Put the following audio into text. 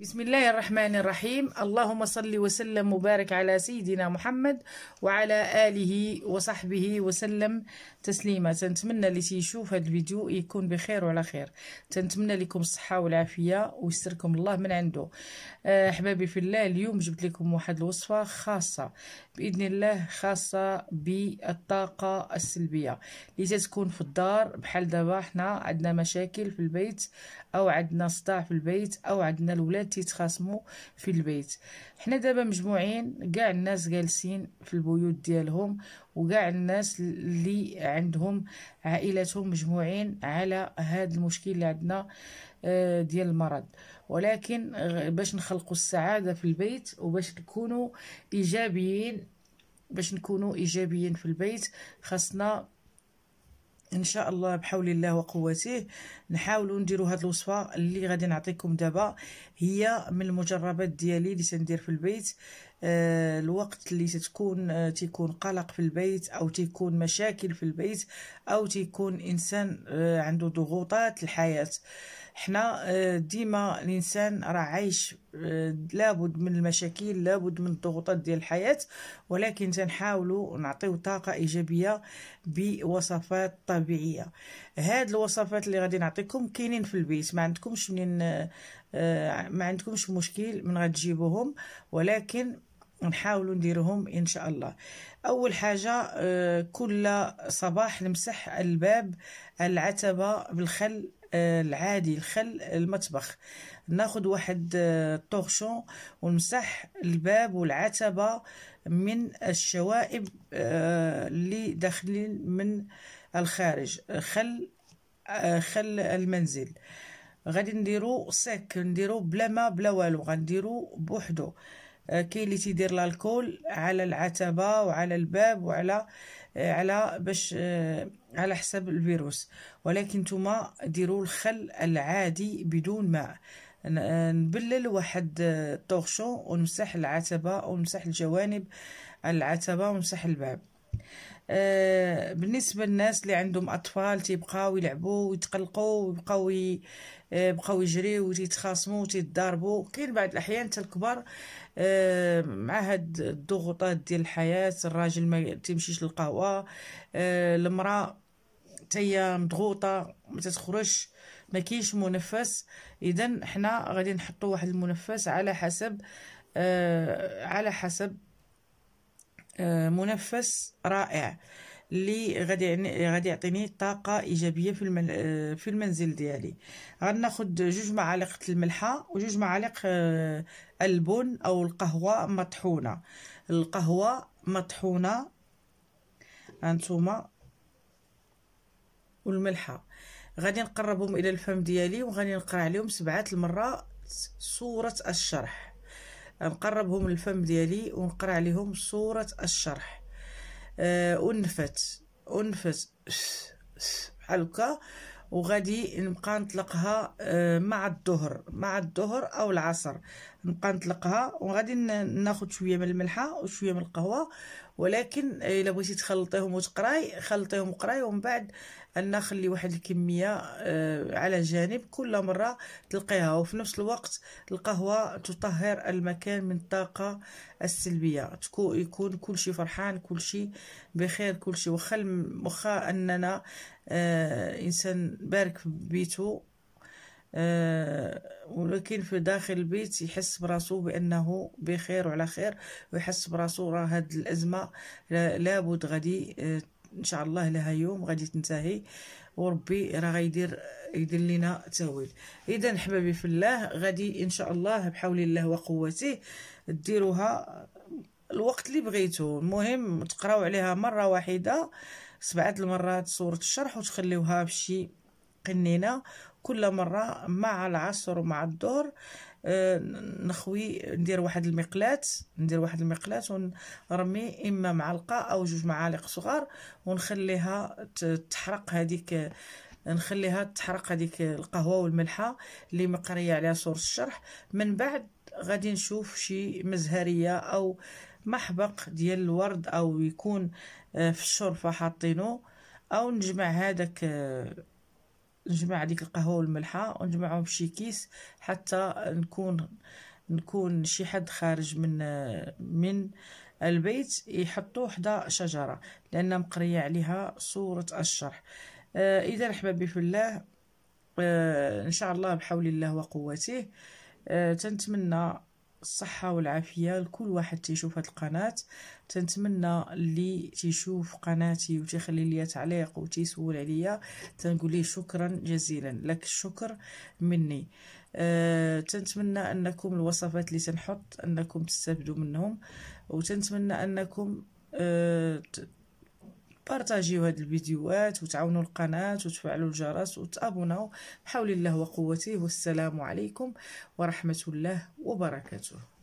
بسم الله الرحمن الرحيم اللهم صل وسلم وبارك على سيدنا محمد وعلى آله وصحبه وسلم تسليما تنتمنى اللي تيشوف هذا الفيديو يكون بخير وعلى خير تنتمنى لكم الصحة والعافية ويسركم الله من عنده آه، أحبابي في الله اليوم جبت لكم واحد الوصفة خاصة بإذن الله خاصة بالطاقة السلبية اللي تكون في الدار بحال دابا حنا عندنا مشاكل في البيت أو عندنا صداع في البيت أو عندنا الولاد الولاد تيتخاصموا في البيت حنا دابا مجموعين كاع الناس جالسين في البيوت ديالهم وكاع الناس اللي عندهم عائلاتهم مجموعين على هذا المشكل اللي عندنا آه، ديال المرض ولكن باش نخلقوا السعاده في البيت وباش نكونوا ايجابيين باش نكونوا ايجابيين في البيت خاصنا ان شاء الله بحول الله وقوته نحاولوا نديروا هذه الوصفه اللي غادي نعطيكم دابا هي من المجربات ديالي اللي تندير في البيت آه، الوقت اللي تتكون آه، تيكون قلق في البيت او تيكون مشاكل في البيت او تيكون انسان آه، عنده ضغوطات الحياه حنا آه، ديما الانسان راه عايش آه، لابد من المشاكل لابد من الضغوطات ديال الحياه ولكن تنحاولوا نعطيو طاقه ايجابيه بوصفات طبيعيه هاد الوصفات اللي غادي نعطيكم كاينين في البيت ما عندكمش منين آه، ما عندكمش مشكل من غتجيبوهم ولكن نحاولوا نديرهم ان شاء الله اول حاجه آه، كل صباح نمسح الباب العتبه بالخل آه، العادي الخل المطبخ ناخد واحد الطورشون آه، ونمسح الباب والعتبه من الشوائب اللي داخلين من الخارج خل خل المنزل غادي نديرو سك نديرو بلا ما بلا والو غنديرو بوحدو آه، كاين اللي تيدير الكول على العتبه وعلى الباب وعلى آه، على باش آه، على حساب الفيروس ولكن نتوما ديروا الخل العادي بدون ماء نبلل واحد الطوغشون ونمسح العتبه ونمسح الجوانب العتبه ونمسح الباب بالنسبه للناس اللي عندهم اطفال تيبقاو يلعبوا ويتقلقوا ويبقاو يبقاو يجريو ويتخاصموا ويتضاربوا كاين بعض الاحيان حتى الكبار مع هاد الضغوطات ديال الحياه الراجل ما تيمشيش للقهوه آه، المراه حتى مضغوطه ما تتخرجش ما كاينش منفس اذا حنا غادي نحطوا واحد المنفس على حسب آه، على حسب آه، منفس رائع اللي غادي يعني غادي يعطيني طاقه ايجابيه في المن آه، في المنزل ديالي غناخذ جوج معالق الملحه وجوج معالق آه، البن او القهوه مطحونه القهوه مطحونه هانتوما والملحه غادي نقربهم الى الفم ديالي وغادي نقرا عليهم سبعه المرات صوره الشرح نقربهم للفم ديالي ونقرا عليهم صوره الشرح آه، أنفت أنفت بحال هكا وغادي نبقى نطلقها آه، مع الظهر مع الظهر او العصر نبقى نطلقها وغادي ناخذ شويه من الملحه وشويه من القهوه ولكن آه، الا بغيتي تخلطيهم وتقراي خلطيهم وقراي ومن بعد انا نخلي واحد الكميه آه، على جانب كل مره تلقيها وفي نفس الوقت القهوه تطهر المكان من الطاقه السلبيه تكون يكون كل شيء فرحان كل شيء بخير كل شيء وخا وخا اننا آه، إنسان بارك في بيته آه، ولكن في داخل البيت يحس براسو بانه بخير وعلى خير ويحس براسو راه هاد الازمه لابد غادي آه، ان شاء الله لها يوم غادي تنتهي وربي راه غيدير يدير لنا تاويل اذا حبابي في الله غادي ان شاء الله بحول الله وقوته ديروها الوقت اللي بغيتو المهم تقراو عليها مره واحده سبعه المرات صوره الشرح وتخليوها بشي قنينه كل مره مع العصر ومع الظهر آه، نخوي ندير واحد المقلات ندير واحد المقلات ونرمي اما معلقه او جوج معالق صغار ونخليها تحرق هذيك نخليها تحرق هذيك القهوه والملحه اللي مقريه عليها صوره الشرح من بعد غادي نشوف شي مزهريه او محبق ديال الورد او يكون آه، في الشرفه حاطينه او نجمع هذاك آه، نجمع هذيك القهوه والملحه ونجمعهم بشي كيس حتى نكون نكون شي حد خارج من آه، من البيت يحطوه حدا شجره لان مقريه عليها صوره الشرح اذا احبابي في الله ان شاء الله بحول الله وقوته تنتمنى الصحة والعافية لكل واحد تيشوف هاد القناة تنتمنى اللي تيشوف قناتي وتيخلي لي تعليق وتيسول عليا تنقول ليه شكرا جزيلا لك الشكر مني أه تنتمنى انكم الوصفات اللي تنحط انكم تستفدوا منهم وتنتمنى انكم أه بارتاجيو هاد الفيديوهات وتعاونوا القناه وتفعلوا الجرس وتابوناو بحول الله وقوته والسلام عليكم ورحمه الله وبركاته